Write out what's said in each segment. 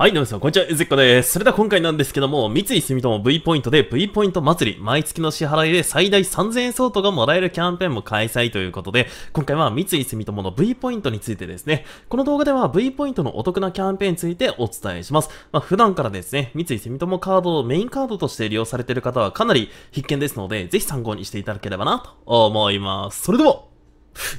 はい、どうもさん、こんにちは、ゆずっこです。それでは今回なんですけども、三井住友 V ポイントで V ポイント祭り、毎月の支払いで最大3000円相当がもらえるキャンペーンも開催ということで、今回は三井住友の V ポイントについてですね、この動画では V ポイントのお得なキャンペーンについてお伝えします。まあ、普段からですね、三井住友カードをメインカードとして利用されている方はかなり必見ですので、ぜひ参考にしていただければなと思います。それでは、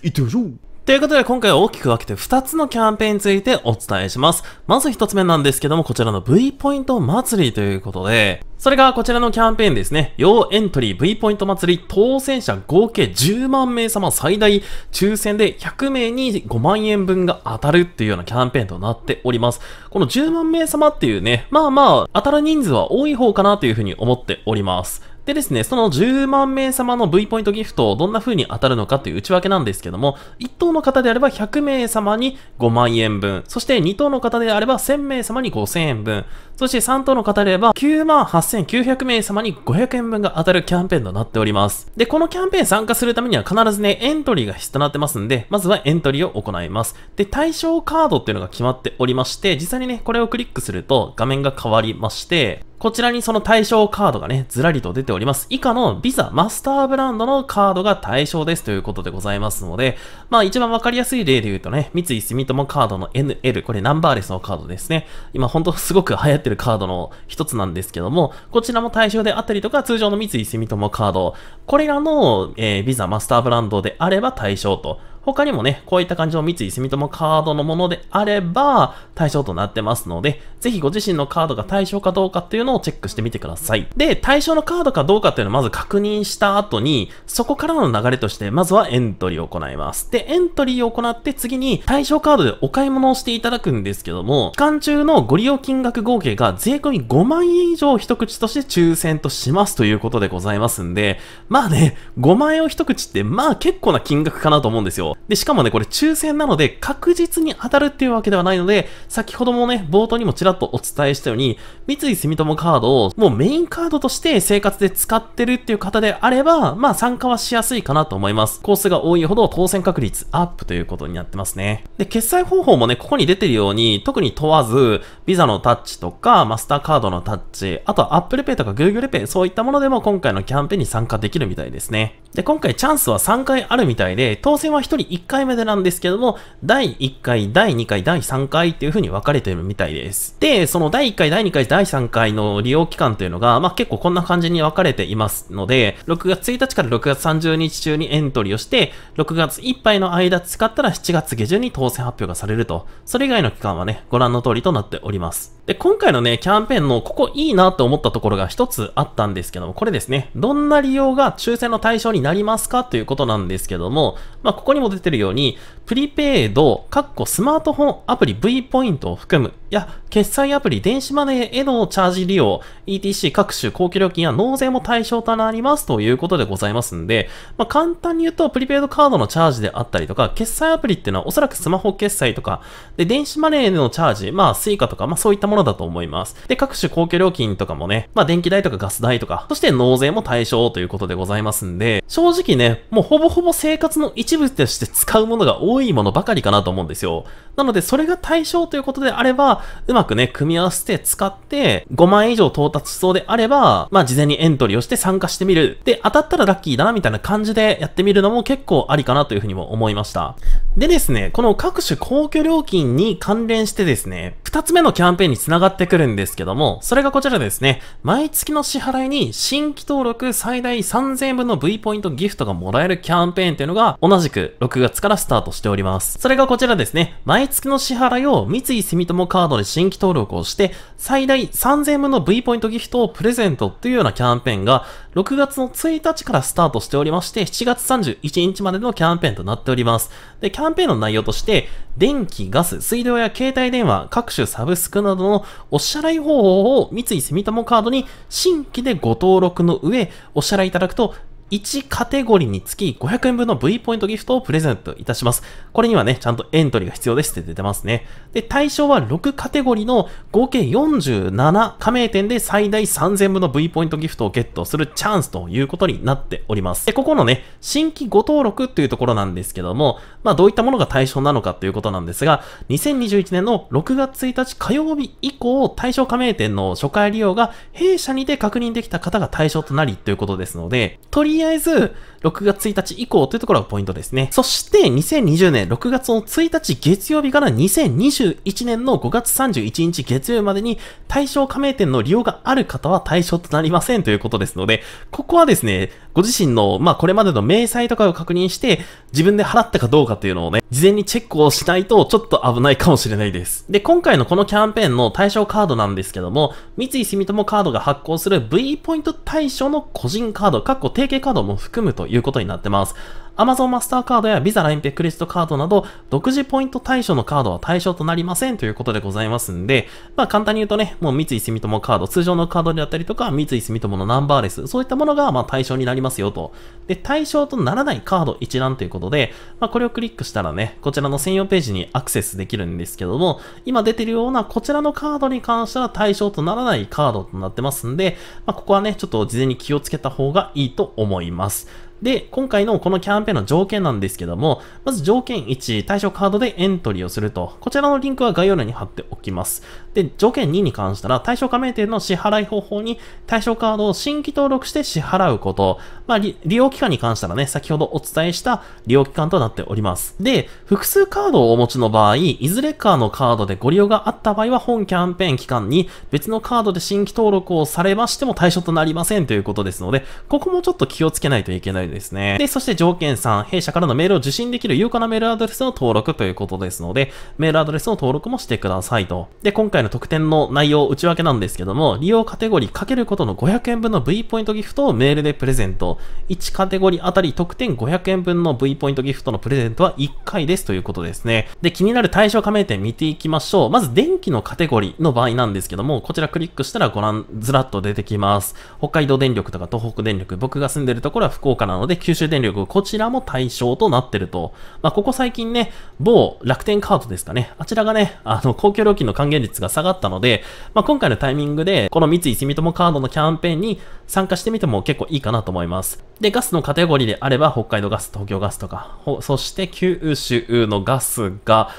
行ってみましょうということで今回は大きく分けて2つのキャンペーンについてお伝えします。まず1つ目なんですけども、こちらの V ポイント祭りということで、それがこちらのキャンペーンですね。要エントリー V ポイント祭り当選者合計10万名様最大抽選で100名に5万円分が当たるっていうようなキャンペーンとなっております。この10万名様っていうね、まあまあ当たる人数は多い方かなというふうに思っております。でですね、その10万名様の V ポイントギフト、どんな風に当たるのかという内訳なんですけども、1等の方であれば100名様に5万円分、そして2等の方であれば1000名様に5000円分、そして3等の方であれば9万8900名様に500円分が当たるキャンペーンとなっております。で、このキャンペーン参加するためには必ずね、エントリーが必要となってますんで、まずはエントリーを行います。で、対象カードっていうのが決まっておりまして、実際にね、これをクリックすると画面が変わりまして、こちらにその対象カードがね、ずらりと出ております。以下の Visa マスターブランドのカードが対象ですということでございますので、まあ一番わかりやすい例で言うとね、三井住友カードの NL、これナンバーレスのカードですね。今ほんとすごく流行ってるカードの一つなんですけども、こちらも対象であったりとか、通常の三井住友カード、これらの、えー、Visa マスターブランドであれば対象と。他にもね、こういった感じの三井住友カードのものであれば対象となってますので、ぜひご自身のカードが対象かどうかっていうのをチェックしてみてください。で、対象のカードかどうかっていうのをまず確認した後に、そこからの流れとして、まずはエントリーを行います。で、エントリーを行って次に対象カードでお買い物をしていただくんですけども、期間中のご利用金額合計が税込み5万円以上を一口として抽選としますということでございますんで、まあね、5万円を一口ってまあ結構な金額かなと思うんですよ。で、しかもね、これ抽選なので確実に当たるっていうわけではないので、先ほどもね、冒頭にもちらっとお伝えしたように、三井住友カードをもうメインカードとして生活で使ってるっていう方であれば、まあ参加はしやすいかなと思います。コースが多いほど当選確率アップということになってますね。で、決済方法もね、ここに出てるように、特に問わず、ビザのタッチとか、マスターカードのタッチ、あとは Apple Pay とか Google Pay、そういったものでも今回のキャンペーンに参加できるみたいですね。で、今回チャンスは3回あるみたいで、当選は1人り1回目でなんですけども、第1回、第2回、第3回っていう風に分かれてるみたいです。で、その第1回、第2回、第3回の利用期間というのが、まあ、結構こんな感じに分かれていますので、6月1日から6月30日中にエントリーをして、6月いっぱいの間使ったら7月下旬に当選発表がされると、それ以外の期間はね、ご覧の通りとなっております。で、今回のね、キャンペーンのここいいなと思ったところが一つあったんですけども、これですね、どんな利用が抽選の対象になりますかということなんですけども、まあ、ここにも出てるように、プリペイド、カッコスマートフォンアプリ V ポイントを含む、や、決済アプリ、電子マネーへのチャージ利用、ETC 各種公共料金や納税も対象となりますということでございますんで、まあ、簡単に言うと、プリペイドカードのチャージであったりとか、決済アプリっていうのはおそらくスマホ決済とか、で、電子マネーのチャージ、まあ、スイカとか、まあそういったものろだと思います。で、各種公共料金とかもね、まあ、電気代とかガス代とか、そして納税も対象ということでございますんで、正直ね、もうほぼほぼ生活の一部として使うものが多いものばかりかなと思うんですよ。なので、それが対象ということであれば、うまくね、組み合わせて使って、5万円以上到達しそうであれば、まあ、事前にエントリーをして参加してみる。で、当たったらラッキーだな、みたいな感じでやってみるのも結構ありかなというふうにも思いました。でですね、この各種公共料金に関連してですね、2つ目のキャンペーンに繋がってくるんですけども、それがこちらですね。毎月の支払いに新規登録最大3000円分の V ポイントギフトがもらえるキャンペーンっていうのが同じく6月からスタートしております。それがこちらですね。毎月の支払いを三井住友カードで新規登録をして、最大3000円分の V ポイントギフトをプレゼントっていうようなキャンペーンが6月の1日からスタートしておりまして、7月31日までのキャンペーンとなっております。で、キャンペーンの内容として、電気、ガス、水道や携帯電話、各種サブスクなどののお支払い方法を三井住友カードに新規でご登録の上、お支払いいただくと1カテゴリーにつき500円分の V ポイントギフトをプレゼントいたします。これにはね、ちゃんとエントリーが必要ですって出てますね。で、対象は6カテゴリーの合計47加盟店で最大3000分の V ポイントギフトをゲットするチャンスということになっております。で、ここのね、新規ご登録というところなんですけども、まあどういったものが対象なのかということなんですが、2021年の6月1日火曜日以降、対象加盟店の初回利用が弊社にて確認できた方が対象となりということですので、とりりあえず、6月1日以降というところがポイントですね。そして、2020年6月の1日月曜日から2021年の5月31日月曜日までに対象加盟店の利用がある方は対象となりませんということですので、ここはですね、ご自身の、まあ、これまでの明細とかを確認して、自分で払ったかどうかっていうのをね、事前にチェックをしないと、ちょっと危ないかもしれないです。で、今回のこのキャンペーンの対象カードなんですけども、三井住友カードが発行する V ポイント対象の個人カード、かっこ提携カードも含むということになってます。Amazon マスターカードや Visa ラインペクレジットカードなど、独自ポイント対象のカードは対象となりませんということでございますんで、まあ簡単に言うとね、もう三井住友カード、通常のカードであったりとか、三井住友のナンバーレス、そういったものがま対象になりますよと。で、対象とならないカード一覧ということで、まあこれをクリックしたらね、こちらの専用ページにアクセスできるんですけども、今出てるようなこちらのカードに関しては対象とならないカードとなってますんで、まあここはね、ちょっと事前に気をつけた方がいいと思います。で、今回のこのキャンペーンの条件なんですけども、まず条件1、対象カードでエントリーをすると。こちらのリンクは概要欄に貼っておきます。で、条件2に関したら、対象加盟店の支払い方法に対象カードを新規登録して支払うこと。まあ、利用期間に関したらね、先ほどお伝えした利用期間となっております。で、複数カードをお持ちの場合、いずれかのカードでご利用があった場合は、本キャンペーン期間に別のカードで新規登録をされましても対象となりませんということですので、ここもちょっと気をつけないといけないですね。で、そして条件3、弊社からのメールを受信できる有効なメールアドレスの登録ということですので、メールアドレスの登録もしてくださいと。で、今回回の特典の内容、内訳なんですけども、利用カテゴリーかけることの500円分の V ポイントギフトをメールでプレゼント。1カテゴリーあたり特典500円分の V ポイントギフトのプレゼントは1回ですということですね。で、気になる対象加盟店見ていきましょう。まず、電気のカテゴリーの場合なんですけども、こちらクリックしたらご覧、ずらっと出てきます。北海道電力とか東北電力、僕が住んでるところは福岡なので、九州電力、こちらも対象となってると。まあ、ここ最近ね、某楽天カードですかね。あちらがね、あの、公共料金の還元率が下がったので、まあ、今回のタイミングで、この三井住友カードのキャンペーンに参加してみても結構いいかなと思います。で、ガスのカテゴリーであれば、北海道ガス、東京ガスとか、そして九州のガスが、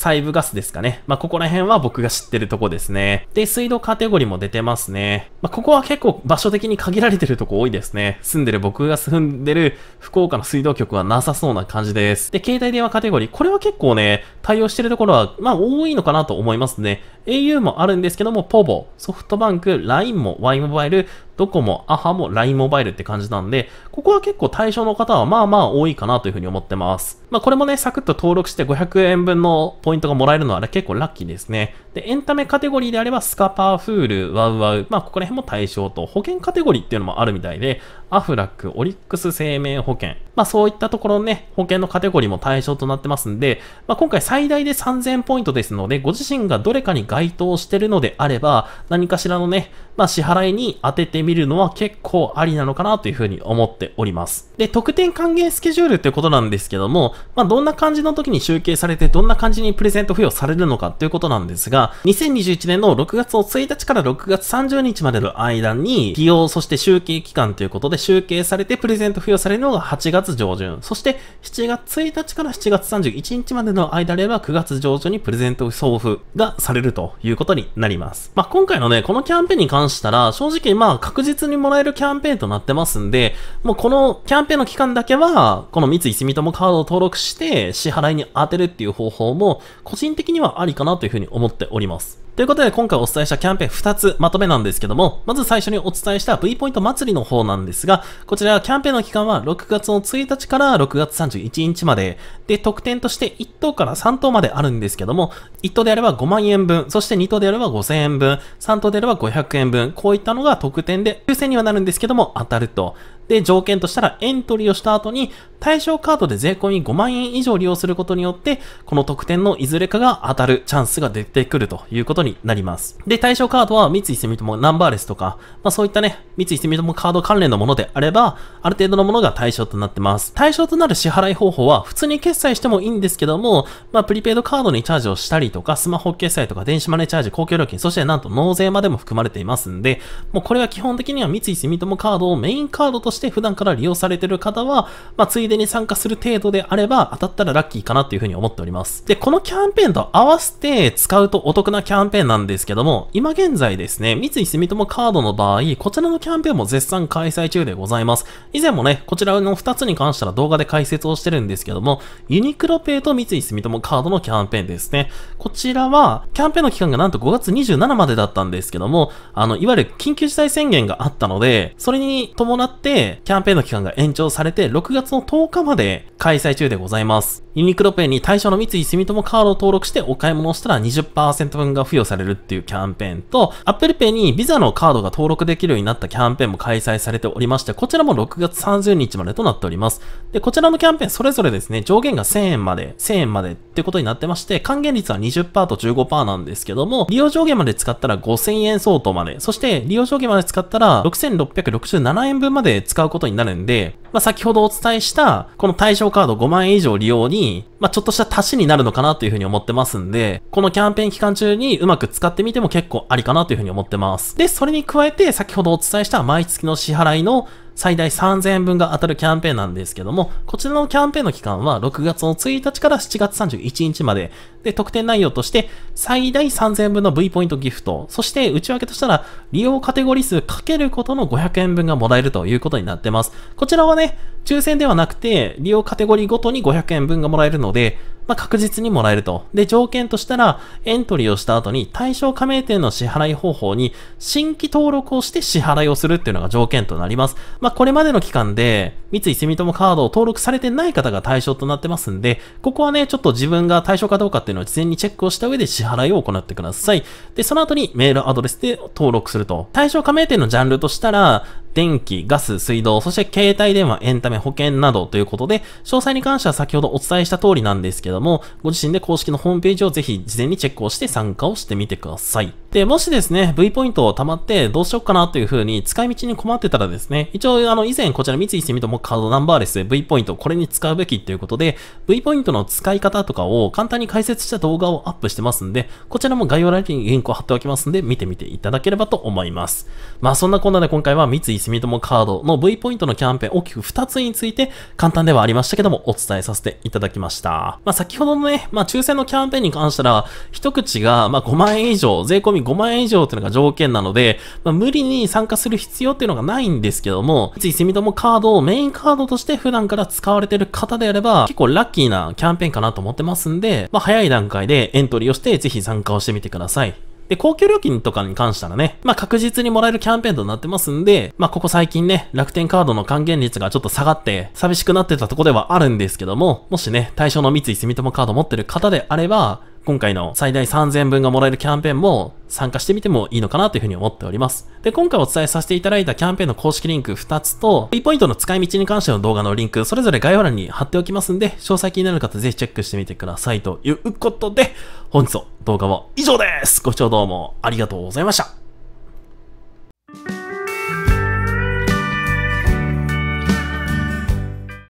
細部ガスですかね。まあ、ここら辺は僕が知ってるとこですね。で、水道カテゴリーも出てますね。まあ、ここは結構場所的に限られてるとこ多いですね。住んでる僕が住んでる福岡の水道局はなさそうな感じです。で、携帯電話カテゴリー。これは結構ね、対応してるところは、ま多いのかなと思いますね。au もあるんですけども、ポボ、ソフトバンク、LINE も Y モバイル、ドコモ、アハも LINE モバイルって感じなんで、ここは結構対象の方はまあまあ多いかなというふうに思ってます。まあこれもね、サクッと登録して500円分のポイントがもらえるのは結構ラッキーですね。で、エンタメカテゴリーであればスカパー、フール、ワウワウ、まあここら辺も対象と、保険カテゴリーっていうのもあるみたいで、アフラック、オリックス生命保険。まあそういったところね、保険のカテゴリーも対象となってますんで、まあ今回最大で3000ポイントですので、ご自身がどれかに該当してるのであれば、何かしらのね、まあ支払いに当ててみるのは結構ありなのかなというふうに思っております。で、得点還元スケジュールっていうことなんですけども、まあ、どんな感じの時に集計されて、どんな感じにプレゼント付与されるのかっていうことなんですが、2021年の6月の1日から6月30日までの間に、費用、そして集計期間ということで、集計されてプレゼント付与されるのが8月上旬、そして7月1日から7月31日までの間では9月上旬にプレゼント送付がされるということになります。まあ、今回のね、このキャンペーンに関したら、正直まあ確実にもらえるキャンペーンとなってますんで、もうこのキャンペーンペの期間だけは、この三井住友カードを登録して支払いに当てるっていう方法も、個人的にはありかなというふうに思っております。ということで今回お伝えしたキャンペーン2つまとめなんですけども、まず最初にお伝えした V ポイント祭りの方なんですが、こちらはキャンペーンの期間は6月の1日から6月31日まで、で、特典として1等から3等まであるんですけども、1等であれば5万円分、そして2等であれば5000円分、3等であれば500円分、こういったのが特典で、抽選にはなるんですけども当たると。で、条件としたらエントリーをした後に対象カードで税込み5万円以上利用することによって、この特典のいずれかが当たるチャンスが出てくるということにになります。で、対象カードは三井住友ナンバーレスとか、まあそういったね、三井住友カード関連のものであれば、ある程度のものが対象となってます。対象となる支払い方法は、普通に決済してもいいんですけども、まあプリペイドカードにチャージをしたりとか、スマホ決済とか、電子マネーチャージ、公共料金、そしてなんと納税までも含まれていますんで、もうこれは基本的には三井住友カードをメインカードとして普段から利用されている方は、まあついでに参加する程度であれば、当たったらラッキーかなというふうに思っております。で、このキャンペーンと合わせて使うとお得なキャンペーンンなんですけども、今現在ですね、三井住友カードの場合、こちらのキャンペーンも絶賛開催中でございます。以前もね、こちらの2つに関しては動画で解説をしてるんですけども、ユニクロペイと三井住友カードのキャンペーンですね。こちらは、キャンペーンの期間がなんと5月27までだったんですけども、あの、いわゆる緊急事態宣言があったので、それに伴って、キャンペーンの期間が延長されて、6月の10日まで開催中でございます。ユニクロペイに対象の三井住友カードを登録してお買い物をしたら20%分が付与されるっていうキャンペーンと、Apple Pay に Visa のカードが登録できるようになったキャンペーンも開催されておりまして、こちらも6月30日までとなっております。で、こちらのキャンペーンそれぞれですね、上限が1000円まで、1000円までってことになってまして、還元率は20%と15%なんですけども、利用上限まで使ったら5000円相当まで、そして利用上限まで使ったら6667円分まで使うことになるんで、まあ、先ほどお伝えした、この対象カード5万円以上利用にに、まあ、ちょっとした足しになるのかなというふうに思ってますんで、このキャンペーン期間中にうまく使ってみても結構ありかなというふうに思ってます。で、それに加えて先ほどお伝えした毎月の支払いの最大3000円分が当たるキャンペーンなんですけども、こちらのキャンペーンの期間は6月の1日から7月31日まで。で、特典内容として、最大3000円分の V ポイントギフト、そして内訳としたら、利用カテゴリー数かけることの500円分がもらえるということになってます。こちらはね、抽選ではなくて、利用カテゴリーごとに500円分がもらえるので、まあ、確実にもらえると。で、条件としたら、エントリーをした後に対象加盟店の支払い方法に新規登録をして支払いをするっていうのが条件となります。まあ、これまでの期間で、三井住友カードを登録されてない方が対象となってますんで、ここはね、ちょっと自分が対象かどうかっていうのを事前にチェックをした上で支払いを行ってください。で、その後にメールアドレスで登録すると。対象加盟店のジャンルとしたら、電気、ガス、水道、そして携帯電話、エンタメ、保険などということで、詳細に関しては先ほどお伝えした通りなんですけども、ご自身で公式のホームページをぜひ事前にチェックをして参加をしてみてください。で、もしですね、V ポイントを貯まってどうしようかなという風に使い道に困ってたらですね、一応あの以前こちら三井住友カードナンバーレス V ポイント、これに使うべきっていうことで、V ポイントの使い方とかを簡単に解説した動画をアップしてますんで、こちらも概要欄にリンクを貼っておきますんで、見てみていただければと思います。まあそんなこんなで今回は三井住友カードの V ポイントのキャンペーン大きく2つについて簡単ではありましたけどもお伝えさせていただきました。まあ先ほどのね、まあ抽選のキャンペーンに関したら、一口がまあ5万円以上税込みみ5万円以上というのが条件なので、まあ、無理に参加する必要っていうのがないんですけども、三井住友カードをメインカードとして普段から使われてる方であれば、結構ラッキーなキャンペーンかなと思ってますんで、まあ、早い段階でエントリーをしてぜひ参加をしてみてください。で、公共料金とかに関したらね、まあ、確実にもらえるキャンペーンとなってますんで、まあ、ここ最近ね、楽天カードの還元率がちょっと下がって寂しくなってたとこではあるんですけども、もしね、対象の三井住友カード持ってる方であれば、今回の最大3000分がもらえるキャンペーンも参加してみてもいいのかなというふうに思っております。で、今回お伝えさせていただいたキャンペーンの公式リンク2つと、P ポイントの使い道に関しての動画のリンク、それぞれ概要欄に貼っておきますんで、詳細気になる方ぜひチェックしてみてくださいということで、本日の動画は以上ですご視聴どうもありがとうございました